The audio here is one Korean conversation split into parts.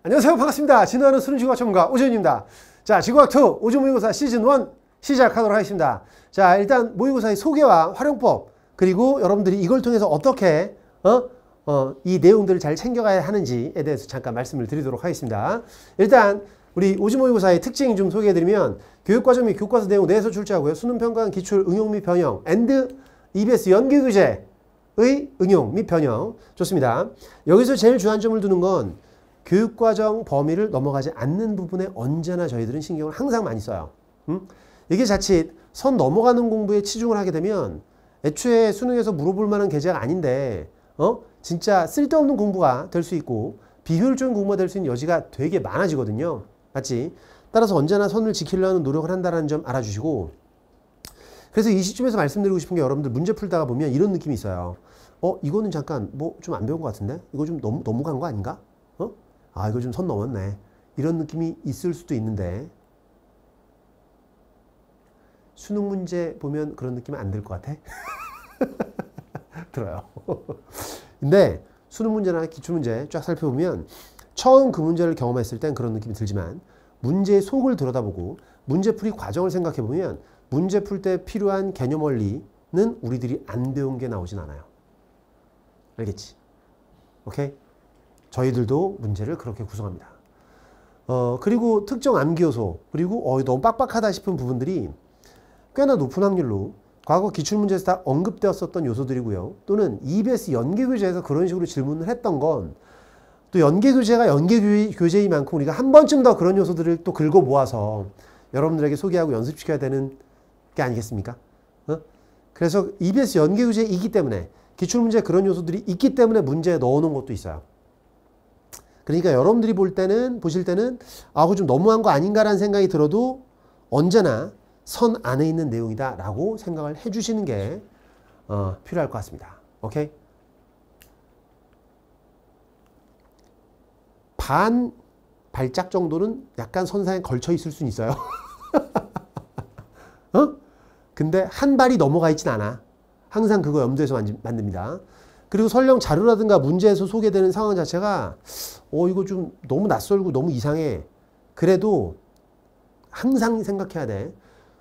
안녕하세요. 반갑습니다. 진화하는 수능지구 전문가 오지입니다 자, 지구학2 오지 모의고사 시즌1 시작하도록 하겠습니다. 자, 일단 모의고사의 소개와 활용법, 그리고 여러분들이 이걸 통해서 어떻게, 어? 어, 이 내용들을 잘 챙겨가야 하는지에 대해서 잠깐 말씀을 드리도록 하겠습니다. 일단, 우리 오지 모의고사의 특징 좀 소개해드리면, 교육과정 및 교과서 내용 내에서 출제하고요. 수능평가원 기출 응용 및 변형, a n EBS 연계교재의 응용 및 변형. 좋습니다. 여기서 제일 주안점을 두는 건, 교육과정 범위를 넘어가지 않는 부분에 언제나 저희들은 신경을 항상 많이 써요. 음? 이게 자칫 선 넘어가는 공부에 치중을 하게 되면 애초에 수능에서 물어볼 만한 계제가 아닌데 어? 진짜 쓸데없는 공부가 될 수 있고 비효율적인 공부가 될 수 있는 여지가 되게 많아지거든요. 맞지? 따라서 언제나 선을 지키려는 노력을 한다는 점 알아주시고 그래서 이 시점에서 말씀드리고 싶은 게 여러분들 문제 풀다가 보면 이런 느낌이 있어요. 어? 이거는 잠깐 뭐 좀 안 배운 것 같은데? 이거 좀 너무, 너무 간 거 아닌가? 아, 이거 좀 선 넘었네. 이런 느낌이 있을 수도 있는데, 수능 문제 보면 그런 느낌 안들 것 같아? 들어요. 근데 수능 문제나 기출 문제 쫙 살펴보면 처음 그 문제를 경험했을 땐 그런 느낌이 들지만 문제의 속을 들여다보고 문제풀이 과정을 생각해보면 문제 풀 때 필요한 개념 원리는 우리들이 안 배운 게 나오진 않아요. 알겠지? 오케이? 저희들도 문제를 그렇게 구성합니다. 어, 그리고 특정 암기요소, 그리고 어, 너무 빡빡하다 싶은 부분들이 꽤나 높은 확률로 과거 기출문제에서 다 언급되었었던 요소들이고요. 또는 EBS 연계교재에서 그런 식으로 질문을 했던 건 또 연계교재가 연계교재인 만큼 우리가 한 번쯤 더 그런 요소들을 또 긁어 모아서 여러분들에게 소개하고 연습시켜야 되는 게 아니겠습니까? 어? 그래서 EBS 연계교재이기 때문에 기출문제 그런 요소들이 있기 때문에 문제에 넣어놓은 것도 있어요. 그러니까 여러분들이 볼 때는 보실 때는 아, 그거 좀 너무한 거 아닌가라는 생각이 들어도 언제나 선 안에 있는 내용이다라고 생각을 해주시는 게 어, 필요할 것 같습니다. 오케이. 반 발짝 정도는 약간 선상에 걸쳐 있을 수 있어요. 어? 근데 한 발이 넘어가 있진 않아. 항상 그거 염두에서 만듭니다. 그리고 설령 자료라든가 문제에서 소개되는 상황 자체가 어 이거 좀 너무 낯설고 너무 이상해. 그래도 항상 생각해야 돼.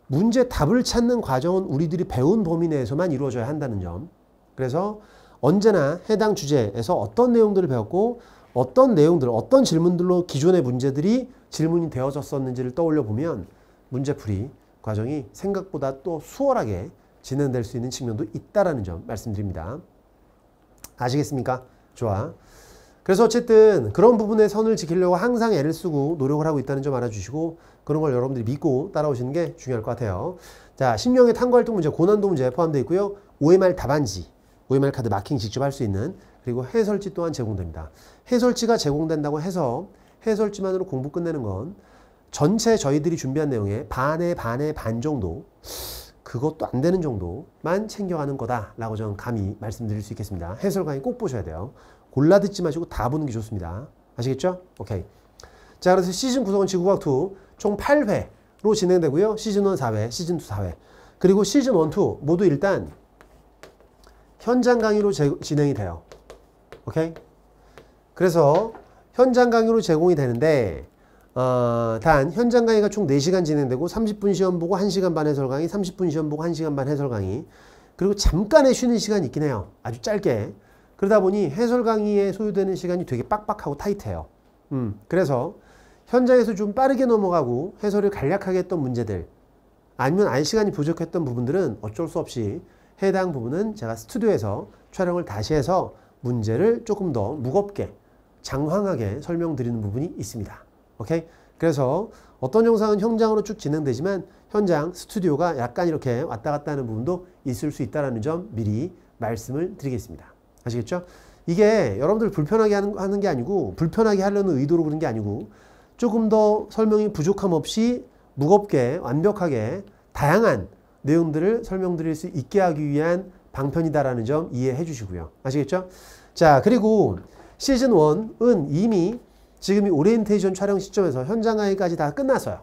문제 답을 찾는 과정은 우리들이 배운 범위 내에서만 이루어져야 한다는 점. 그래서 언제나 해당 주제에서 어떤 내용들을 배웠고 어떤 내용들, 어떤 질문들로 기존의 문제들이 질문이 되어졌었는지를 떠올려 보면 문제풀이 과정이 생각보다 또 수월하게 진행될 수 있는 측면도 있다라는 점 말씀드립니다. 아시겠습니까? 좋아. 그래서 어쨌든 그런 부분에 선을 지키려고 항상 애를 쓰고 노력을 하고 있다는 점 알아주시고 그런 걸 여러분들이 믿고 따라오시는 게 중요할 것 같아요. 자, 신명의 탐구활동 문제, 고난도 문제 포함되어 있고요. OMR 답안지, OMR 카드 마킹 직접 할 수 있는 그리고 해설지 또한 제공됩니다. 해설지가 제공된다고 해서 해설지만으로 공부 끝내는 건 전체 저희들이 준비한 내용의 반의 반의 반 정도 그것도 안 되는 정도만 챙겨가는 거다라고 저는 감히 말씀드릴 수 있겠습니다. 해설 강의 꼭 보셔야 돼요. 골라 듣지 마시고 다 보는 게 좋습니다. 아시겠죠? 오케이. 자, 그래서 시즌 구성은 지구과학2 총 8회로 진행되고요. 시즌 1 4회, 시즌 2 4회. 그리고 시즌 1, 2 모두 일단 현장 강의로 제, 진행이 돼요. 오케이? 그래서 현장 강의로 제공이 되는데 어, 단 현장 강의가 총 4시간 진행되고 30분 시험 보고 1시간 반 해설 강의, 30분 시험 보고 1시간 반 해설 강의 그리고 잠깐의 쉬는 시간이 있긴 해요. 아주 짧게. 그러다 보니 해설 강의에 소요되는 시간이 되게 빡빡하고 타이트해요. 음, 그래서 현장에서 좀 빠르게 넘어가고 해설을 간략하게 했던 문제들 아니면 알 시간이 부족했던 부분들은 어쩔 수 없이 해당 부분은 제가 스튜디오에서 촬영을 다시 해서 문제를 조금 더 무겁게 장황하게 설명드리는 부분이 있습니다. 오케이? 그래서 어떤 영상은 현장으로 쭉 진행되지만 현장, 스튜디오가 약간 이렇게 왔다 갔다 하는 부분도 있을 수 있다는 점 미리 말씀을 드리겠습니다. 아시겠죠? 이게 여러분들 불편하게 하는, 게 아니고 불편하게 하려는 의도로 그런 게 아니고 조금 더 설명이 부족함 없이 무겁게 완벽하게 다양한 내용들을 설명드릴 수 있게 하기 위한 방편이다라는 점 이해해 주시고요. 아시겠죠? 자 그리고 시즌 1은 이미 지금 이 오리엔테이션 촬영 시점에서 현장 강의까지 다 끝났어요.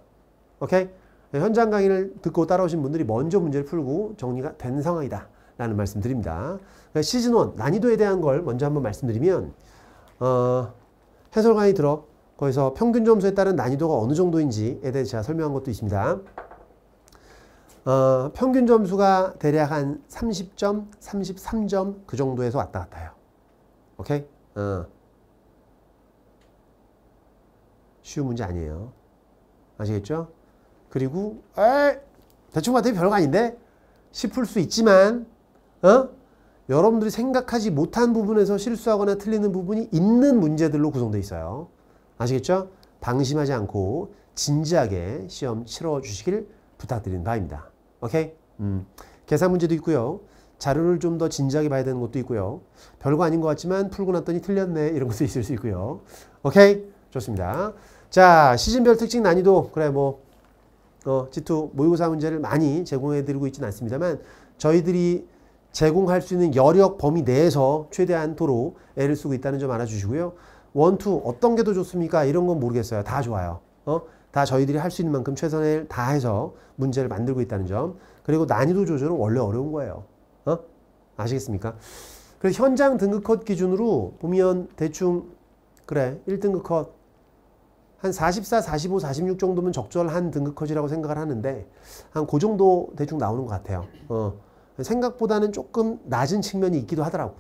오케이? 현장 강의를 듣고 따라오신 분들이 먼저 문제를 풀고 정리가 된 상황이다. 라는 말씀 드립니다. 그러니까 시즌 1 난이도에 대한 걸 먼저 한번 말씀드리면 어, 해설 강의 들어 거기서 평균 점수에 따른 난이도가 어느 정도인지에 대해 제가 설명한 것도 있습니다. 어, 평균 점수가 대략 한 30점, 33점 그 정도에서 왔다 갔다 해요. 오케이? 어, 쉬운 문제 아니에요. 아시겠죠? 그리고 에 대충 봐도 별거 아닌데 싶을 수 있지만 어? 여러분들이 생각하지 못한 부분에서 실수하거나 틀리는 부분이 있는 문제들로 구성되어 있어요. 아시겠죠? 방심하지 않고 진지하게 시험 치러 주시길 부탁드리는 바입니다. 오케이? 음. 계산 문제도 있고요. 자료를 좀 더 진지하게 봐야 되는 것도 있고요. 별거 아닌 것 같지만 풀고 났더니 틀렸네 이런 것도 있을 수 있고요. 오케이? 좋습니다. 자, 시즌별 특징 난이도. 그래, 뭐, 어, G2 모의고사 문제를 많이 제공해드리고 있지는 않습니다만, 저희들이 제공할 수 있는 여력 범위 내에서 최대한 도로 애를 쓰고 있다는 점 알아주시고요. 원투 어떤 게 더 좋습니까? 이런 건 모르겠어요. 다 좋아요. 어? 다 저희들이 할 수 있는 만큼 최선을 다해서 문제를 만들고 있다는 점. 그리고 난이도 조절은 원래 어려운 거예요. 어? 아시겠습니까? 그래서 현장 등급 컷 기준으로 보면 대충 그래 1등급 컷한 44, 45, 46 정도면 적절한 등급컷이라고 생각을 하는데 한 그 정도 대충 나오는 것 같아요. 어, 생각보다는 조금 낮은 측면이 있기도 하더라고.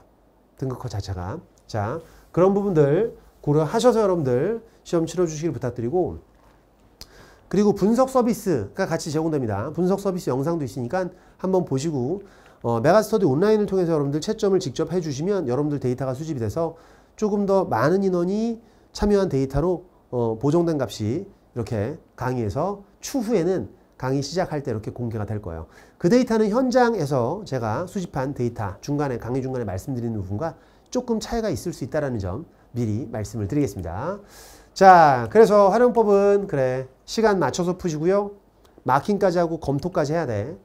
등급컷 자체가. 자, 그런 부분들 고려하셔서 여러분들 시험 치러주시길 부탁드리고 그리고 분석 서비스가 같이 제공됩니다. 분석 서비스 영상도 있으니까 한번 보시고 어, 메가스터디 온라인을 통해서 여러분들 채점을 직접 해주시면 여러분들 데이터가 수집이 돼서 조금 더 많은 인원이 참여한 데이터로 어, 보정된 값이 이렇게 강의에서 추후에는 강의 시작할 때 이렇게 공개가 될 거예요. 그 데이터는 현장에서 제가 수집한 데이터 중간에 강의 중간에 말씀드리는 부분과 조금 차이가 있을 수 있다는 점 미리 말씀을 드리겠습니다. 자 그래서 활용법은 그래 시간 맞춰서 푸시고요. 마킹까지 하고 검토까지 해야 돼.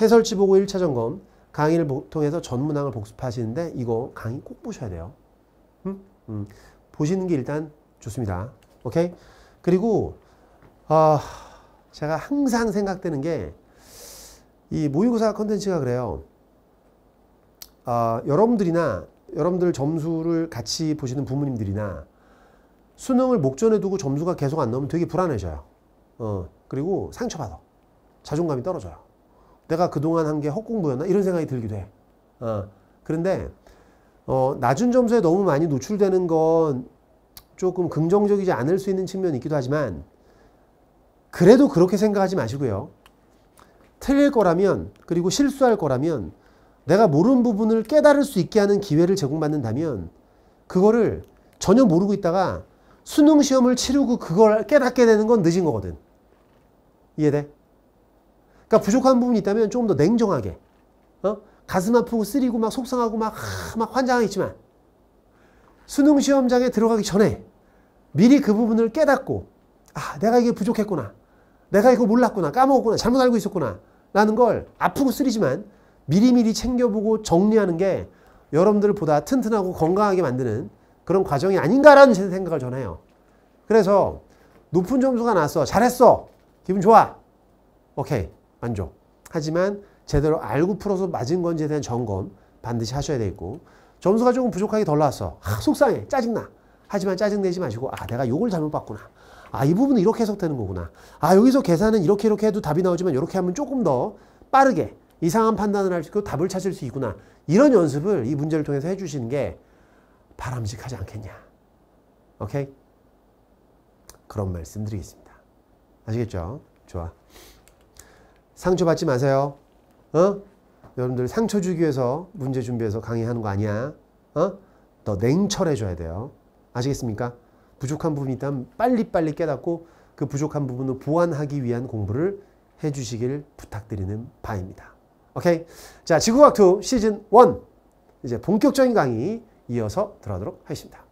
해설지 보고 1차 점검 강의를 통해서 전문항을 복습하시는데 이거 강의 꼭 보셔야 돼요. 음? 음. 보시는 게 일단 좋습니다. 오케이? 그리고 어, 제가 항상 생각되는 게 이 모의고사 컨텐츠가 그래요. 어, 여러분들이나 여러분들 점수를 같이 보시는 부모님들이나 수능을 목전에 두고 점수가 계속 안 나오면 되게 불안해져요. 어, 그리고 상처받아. 자존감이 떨어져요. 내가 그동안 한 게 헛공부였나? 이런 생각이 들기도 해. 어, 그런데 어, 낮은 점수에 너무 많이 노출되는 건 조금 긍정적이지 않을 수 있는 측면이 있기도 하지만 그래도 그렇게 생각하지 마시고요. 틀릴 거라면 그리고 실수할 거라면 내가 모르는 부분을 깨달을 수 있게 하는 기회를 제공받는다면 그거를 전혀 모르고 있다가 수능 시험을 치르고 그걸 깨닫게 되는 건 늦은 거거든. 이해돼? 그러니까 부족한 부분이 있다면 조금 더 냉정하게 어? 가슴 아프고 쓰리고 막 속상하고 막, 하, 막 환장하겠지만 수능 시험장에 들어가기 전에 미리 그 부분을 깨닫고 아 내가 이게 부족했구나 내가 이거 몰랐구나 까먹었구나 잘못 알고 있었구나 라는 걸 아프고 쓰리지만 미리미리 챙겨보고 정리하는 게여러분들 보다 튼튼하고 건강하게 만드는 그런 과정이 아닌가라는 제 생각을 전해요. 그래서 높은 점수가 나왔어 잘했어. 기분 좋아. 오케이. 만족. 하지만 제대로 알고 풀어서 맞은 건지에 대한 점검 반드시 하셔야 되고 점수가 조금 부족하게 덜 나왔어. 아, 속상해. 짜증나. 하지만 짜증내지 마시고 아 내가 요걸 잘못 봤구나. 아 이 부분은 이렇게 해석되는 거구나. 아 여기서 계산은 이렇게 이렇게 해도 답이 나오지만 이렇게 하면 조금 더 빠르게 이상한 판단을 할 수 있고 답을 찾을 수 있구나. 이런 연습을 이 문제를 통해서 해주시는 게 바람직하지 않겠냐. 오케이? 그런 말씀 드리겠습니다. 아시겠죠? 좋아. 상처받지 마세요. 어? 여러분들 상처 주기 위해서 문제 준비해서 강의하는 거 아니야. 어? 너 냉철해줘야 돼요. 아시겠습니까? 부족한 부분이 있다면 빨리빨리 깨닫고 그 부족한 부분을 보완하기 위한 공부를 해주시길 부탁드리는 바입니다. 오케이? 자, 지구학2 시즌 1 이제 본격적인 강의 이어서 들어가도록 하겠습니다.